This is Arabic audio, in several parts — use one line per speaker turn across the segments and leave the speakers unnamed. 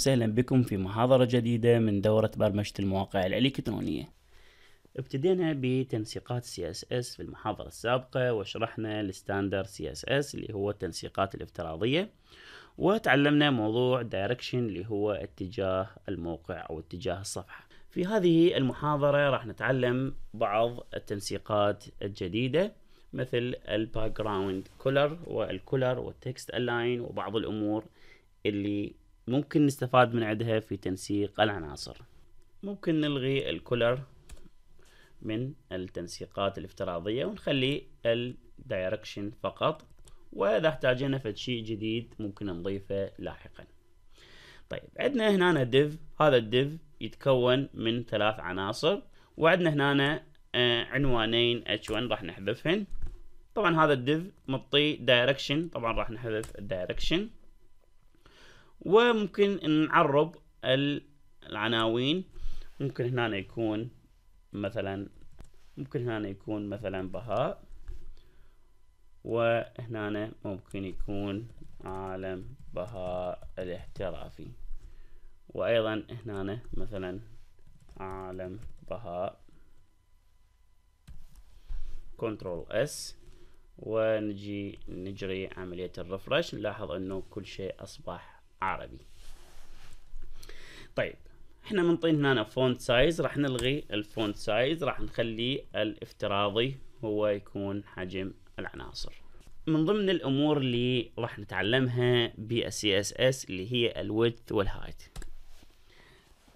وسهلا بكم في محاضرة جديدة من دورة برمجة المواقع الإلكترونية ابتدينا بتنسيقات CSS في المحاضرة السابقة وشرحنا الستاندر CSS اللي هو التنسيقات الافتراضية وتعلمنا موضوع direction اللي هو اتجاه الموقع أو اتجاه الصفحة في هذه المحاضرة راح نتعلم بعض التنسيقات الجديدة مثل الباك جراوند كولر والكولر والتكست الاين وبعض الامور اللي ممكن نستفاد من عندها في تنسيق العناصر ممكن نلغي الكولر من التنسيقات الافتراضية ونخلي الدايركشن فقط وإذا احتاجنا فد شيء جديد ممكن نضيفه لاحقا طيب عندنا هنا div هذا الديف يتكون من ثلاث عناصر وعندنا هنا آه، عنوانين h1 راح نحذفهن طبعا هذا الديف مطي دايركشن طبعا راح نحذف الدايركشن وممكن نعرب العناوين ممكن هنا يكون مثلا ممكن هنا يكون مثلا بهاء وهنا ممكن يكون عالم بهاء الاحترافي وأيضا هنا مثلا عالم بهاء كنترول اس ونجي نجري عملية الرفرش نلاحظ انه كل شيء اصبح عربي طيب احنا منطين هنا فونت سايز راح نلغي الفونت سايز راح نخلي الافتراضي هو يكون حجم العناصر من ضمن الامور اللي راح نتعلمها بالسي اس اس اللي هي الويدث والهايت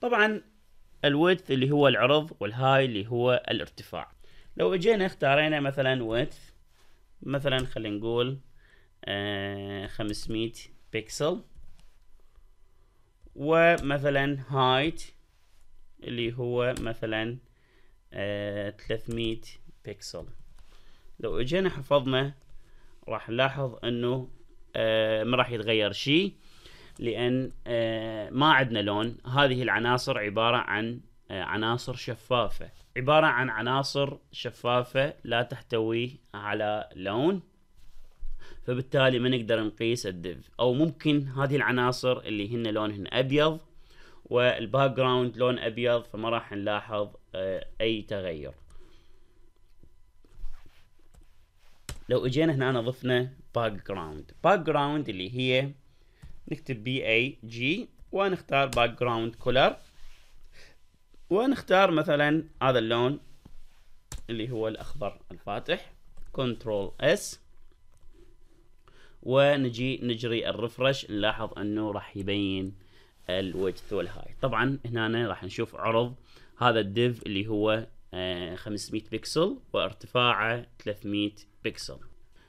طبعا الويدث اللي هو العرض والهاي اللي هو الارتفاع لو اجينا اختارينا مثلا ويدث مثلا خلينا نقول آه 500 بكسل ومثلا هايت اللي هو مثلا آه بيكسل لو اجينا حفظنا راح نلاحظ انه آه ما راح يتغير شيء لان آه ما عندنا لون هذه العناصر عباره عن آه عناصر شفافه عباره عن عناصر شفافه لا تحتوي على لون فبالتالي ما نقدر نقيس الدف او ممكن هذه العناصر اللي هن لونهن ابيض والباك جراوند لون ابيض فما راح نلاحظ آه، اي تغير لو اجينا هنا ضفنا باك جراوند باك جراوند اللي هي نكتب بي اي جي ونختار باك جراوند كولر ونختار مثلا هذا اللون اللي هو الاخضر الفاتح كنترول اس ونجي نجري الرفرش نلاحظ انه راح يبين الوجه والهاي طبعا هنا راح نشوف عرض هذا الديف اللي هو 500 آه، بكسل وارتفاعه 300 بكسل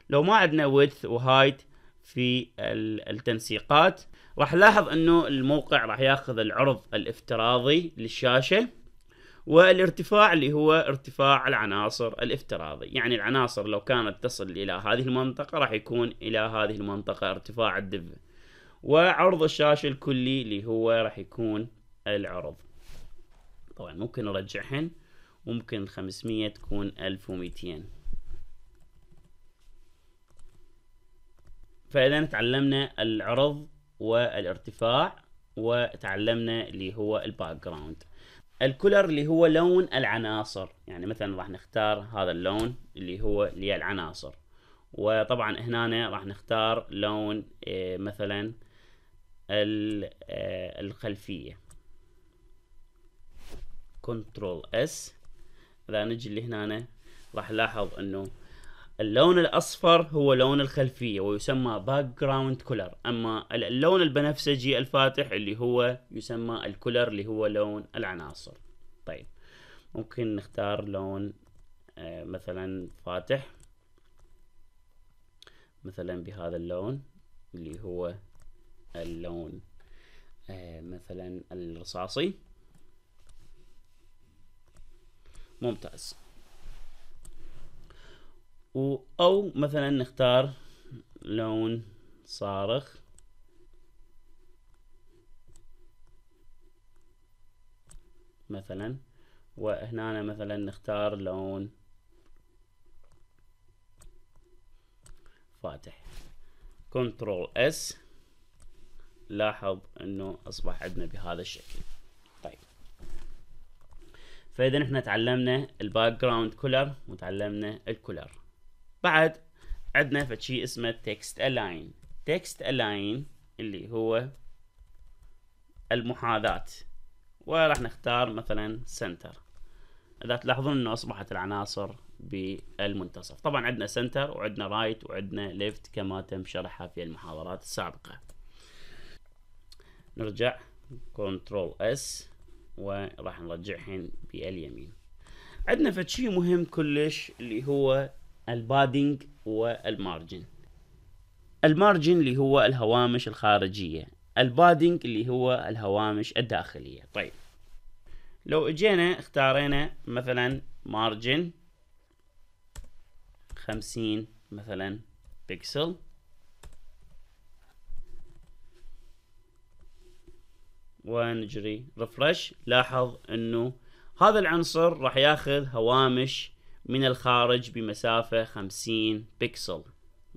لو ما عندنا width وهايت في التنسيقات راح نلاحظ انه الموقع راح ياخذ العرض الافتراضي للشاشه والارتفاع اللي هو ارتفاع العناصر الافتراضي يعني العناصر لو كانت تصل إلى هذه المنطقة راح يكون إلى هذه المنطقة ارتفاع الدفء وعرض الشاشة الكلي اللي هو راح يكون العرض طبعا ممكن نرجعهن ممكن 500 تكون 1200 فإذا تعلمنا العرض والارتفاع وتعلمنا اللي هو الباك جراوند الكولر اللي هو لون العناصر يعني مثلا راح نختار هذا اللون اللي هو للعناصر وطبعا هنا راح نختار لون آه، مثلا آه، الخلفية كنترول اس اذا نجي لهنا راح نلاحظ انه اللون الاصفر هو لون الخلفيه ويسمى باك جراوند كولر اما اللون البنفسجي الفاتح اللي هو يسمى الكولر اللي هو لون العناصر ممكن نختار لون آه، مثلا فاتح مثلا بهذا اللون اللي هو اللون آه، مثلا الرصاصي ممتاز أو مثلا نختار لون صارخ مثلا وهنا أنا مثلا نختار لون فاتح كنترول اس لاحظ انه اصبح عندنا بهذا الشكل طيب فاذا احنا تعلمنا الباك جراوند كولر وتعلمنا الكولر بعد عندنا فشي اسمه تكست الاين تكست الاين اللي هو المحاذاة وراح نختار مثلا سنتر اذا تلاحظون انه اصبحت العناصر بالمنتصف طبعا عندنا سنتر وعندنا رايت وعندنا ليفت كما تم شرحها في المحاضرات السابقة نرجع كنترول اس وراح حين باليمين عندنا فد شيء مهم كلش اللي هو البادنج والمارجن المارجن اللي هو الهوامش الخارجية البادنج اللي هو الهوامش الداخلية طيب لو اجينا اختارينا مثلا مارجن خمسين مثلا بكسل ونجري ريفرش لاحظ انه هذا العنصر راح ياخذ هوامش من الخارج بمسافة 50 بكسل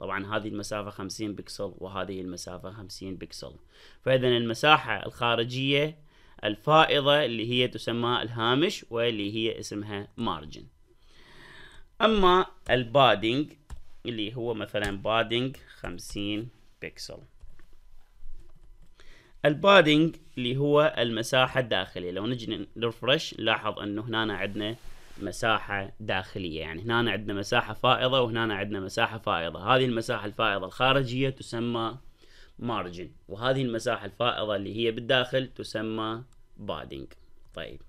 طبعا هذه المسافة 50 بكسل وهذه المسافة 50 بكسل فإذا المساحة الخارجية الفائضة اللي هي تسمى الهامش واللي هي اسمها مارجن أما البادنج اللي هو مثلا بادينج خمسين بكسل البادنج اللي هو المساحة الداخلية لو نجي نرفرش نلاحظ انه هنا عندنا مساحة داخلية يعني هنا عندنا مساحة فائضة وهنا عندنا مساحة فائضة هذه المساحة الفائضة الخارجية تسمى مارجن وهذه المساحة الفائضة اللي هي بالداخل تسمى بادينج طيب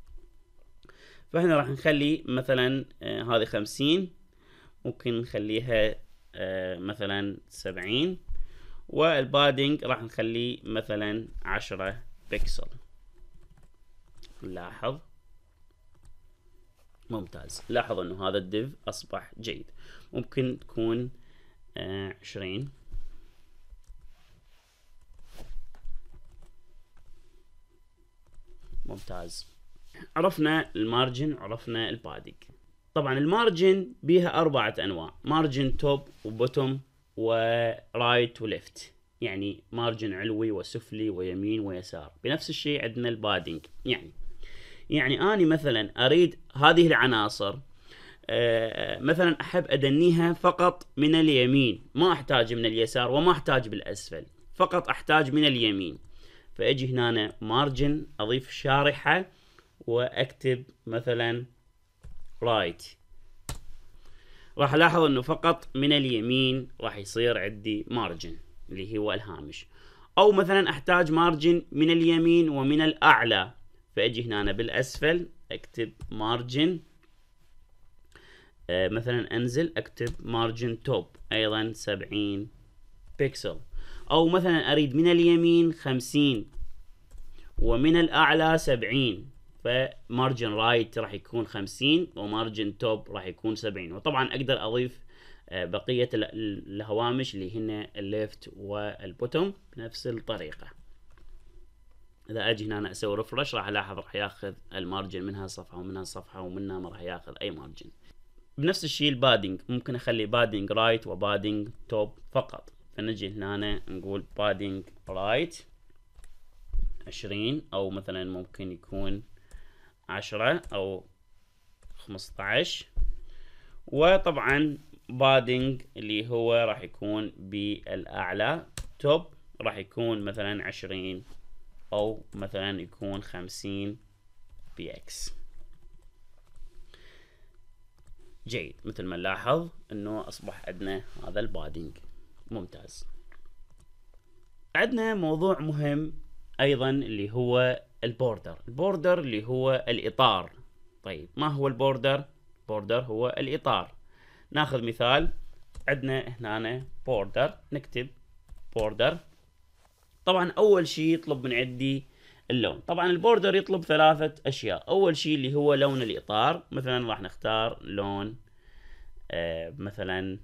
فهنا راح نخلي مثلا آه هذه خمسين ممكن نخليها آه مثلا سبعين والبادينج راح نخليه مثلا عشرة بكسل نلاحظ ممتاز لاحظ انه هذا الديف اصبح جيد ممكن تكون آه، عشرين آه ممتاز عرفنا المارجن عرفنا البادنج طبعا المارجن بيها أربعة أنواع مارجن توب وبوتوم ورايت وليفت يعني مارجن علوي وسفلي ويمين ويسار بنفس الشيء عندنا البادنج يعني يعني أنا مثلا أريد هذه العناصر آه، مثلا أحب أدنيها فقط من اليمين ما أحتاج من اليسار وما أحتاج بالأسفل فقط أحتاج من اليمين فاجي هنا مارجن اضيف شارحه واكتب مثلا رايت راح الاحظ انه فقط من اليمين راح يصير عندي مارجن اللي هو الهامش او مثلا احتاج مارجن من اليمين ومن الاعلى فاجي هنا بالاسفل اكتب مارجن آه، مثلا انزل اكتب مارجن توب ايضا 70 بكسل أو مثلا أريد من اليمين خمسين ومن الأعلى سبعين فمارجن رايت راح يكون خمسين ومارجن توب راح يكون سبعين وطبعا أقدر أضيف آه، بقية الهوامش اللي هنا الليفت والبوتوم بنفس الطريقة إذا أجي هنا أنا أسوي ريفرش راح ألاحظ راح ياخذ المارجن منها صفحة ومنها صفحة ومنها ما راح ياخذ أي مارجن بنفس الشيء البادنج ممكن أخلي بادنج رايت وبادنج توب فقط فنجي هنا نقول بادينج رايت عشرين أو مثلا ممكن يكون عشرة أو خمسطعش وطبعا بادينج اللي هو راح يكون بالأعلى توب راح يكون مثلا عشرين أو مثلا يكون خمسين بي اكس جيد مثل ما نلاحظ انه اصبح عندنا هذا البادينج ممتاز عندنا موضوع مهم ايضا اللي هو البوردر البوردر اللي هو الاطار طيب ما هو البوردر بوردر هو الاطار ناخذ مثال عندنا هنا بوردر نكتب بوردر طبعا اول شيء يطلب من عندي اللون طبعا البوردر يطلب ثلاثة اشياء اول شيء اللي هو لون الاطار مثلا راح نختار لون آه مثلا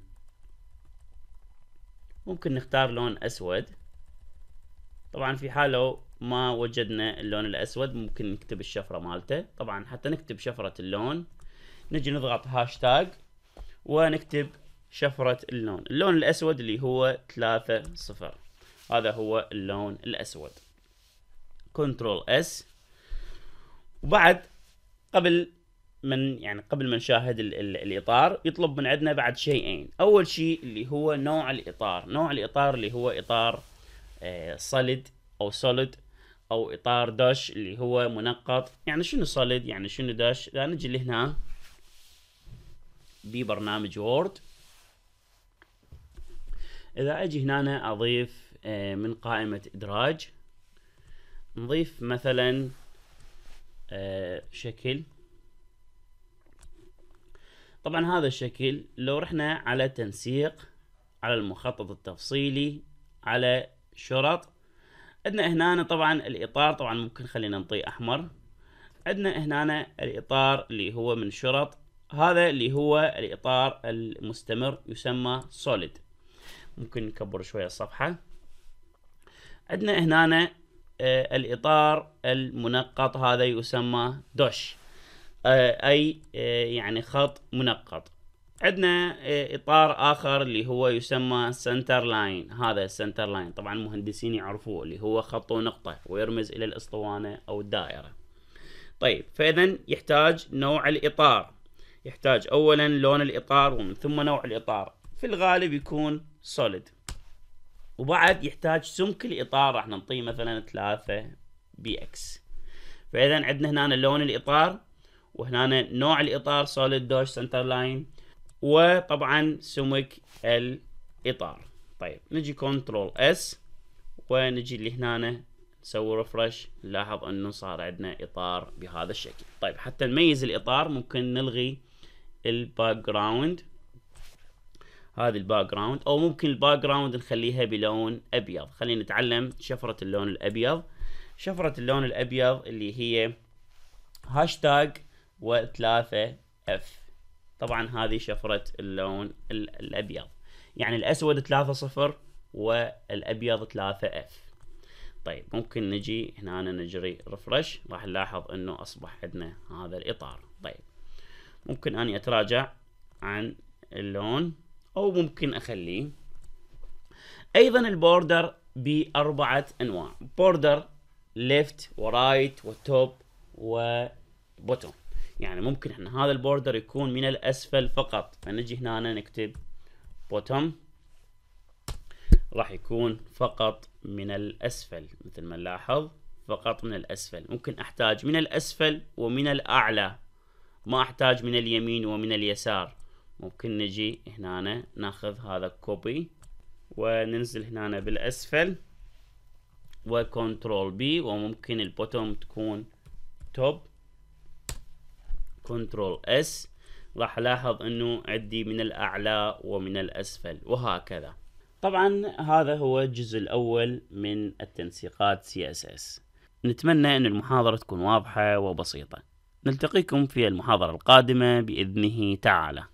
ممكن نختار لون اسود طبعا في حال لو ما وجدنا اللون الاسود ممكن نكتب الشفرة مالته طبعا حتى نكتب شفرة اللون نجي نضغط هاشتاج ونكتب شفرة اللون اللون الاسود اللي هو ثلاثة صفر هذا هو اللون الاسود كنترول اس وبعد قبل من يعني قبل ما نشاهد الـ الـ الاطار يطلب من عندنا بعد شيئين اول شيء اللي هو نوع الاطار نوع الاطار اللي هو اطار صلد آه، او سوليد او اطار داش اللي هو منقط يعني شنو صلد يعني شنو داش اذا نجي لهنا ببرنامج وورد اذا اجي هنا أنا اضيف آه، من قائمة ادراج نضيف مثلا آه، شكل طبعا هذا الشكل لو رحنا على تنسيق على المخطط التفصيلي على شرط عندنا هنا طبعا الاطار طبعا ممكن خلينا نطي احمر عندنا هنا الاطار اللي هو من شرط هذا اللي هو الاطار المستمر يسمى سوليد ممكن نكبر شويه الصفحه عندنا هنا آه، الاطار المنقط هذا يسمى دوش آه، اي آه، يعني خط منقط عندنا آه، اطار اخر اللي هو يسمى سنتر لاين هذا السنتر لاين طبعا المهندسين يعرفوه اللي هو خط ونقطه ويرمز الى الاسطوانه او الدائره طيب فاذا يحتاج نوع الاطار يحتاج اولا لون الاطار ومن ثم نوع الاطار في الغالب يكون سوليد وبعد يحتاج سمك الاطار راح نعطيه مثلا ثلاثة بي اكس فاذا عندنا هنا لون الاطار وهنا نوع الاطار سوليد دوش سنتر لاين وطبعا سمك الاطار طيب نجي كنترول اس ونجي لهنا نسوي ريفرش نلاحظ انه صار عندنا اطار بهذا الشكل طيب حتى نميز الاطار ممكن نلغي الباك جراوند هذه الباك جراوند او ممكن الباك جراوند نخليها بلون ابيض خلينا نتعلم شفره اللون الابيض شفره اللون الابيض اللي هي هاشتاج و3 اف طبعا هذه شفرة اللون الأبيض يعني الأسود 3 صفر والأبيض 3 اف طيب ممكن نجي هنا نجري رفرش راح نلاحظ أنه أصبح عندنا هذا الإطار طيب ممكن أني أتراجع عن اللون أو ممكن أخليه أيضا البوردر بأربعة أنواع بوردر ليفت ورايت وتوب وبوتوم يعني ممكن ان هذا البوردر يكون من الاسفل فقط فنجي هنا أنا نكتب بوتوم راح يكون فقط من الاسفل مثل ما نلاحظ فقط من الاسفل ممكن احتاج من الاسفل ومن الاعلى ما احتاج من اليمين ومن اليسار ممكن نجي هنا ناخذ هذا كوبي وننزل هنا بالاسفل وكنترول بي وممكن البوتوم تكون توب كنترول اس راح لاحظ انه عدي من الاعلى ومن الاسفل وهكذا طبعا هذا هو الجزء الاول من التنسيقات سي اس اس نتمنى ان المحاضرة تكون واضحة وبسيطة نلتقيكم في المحاضرة القادمة بإذنه تعالى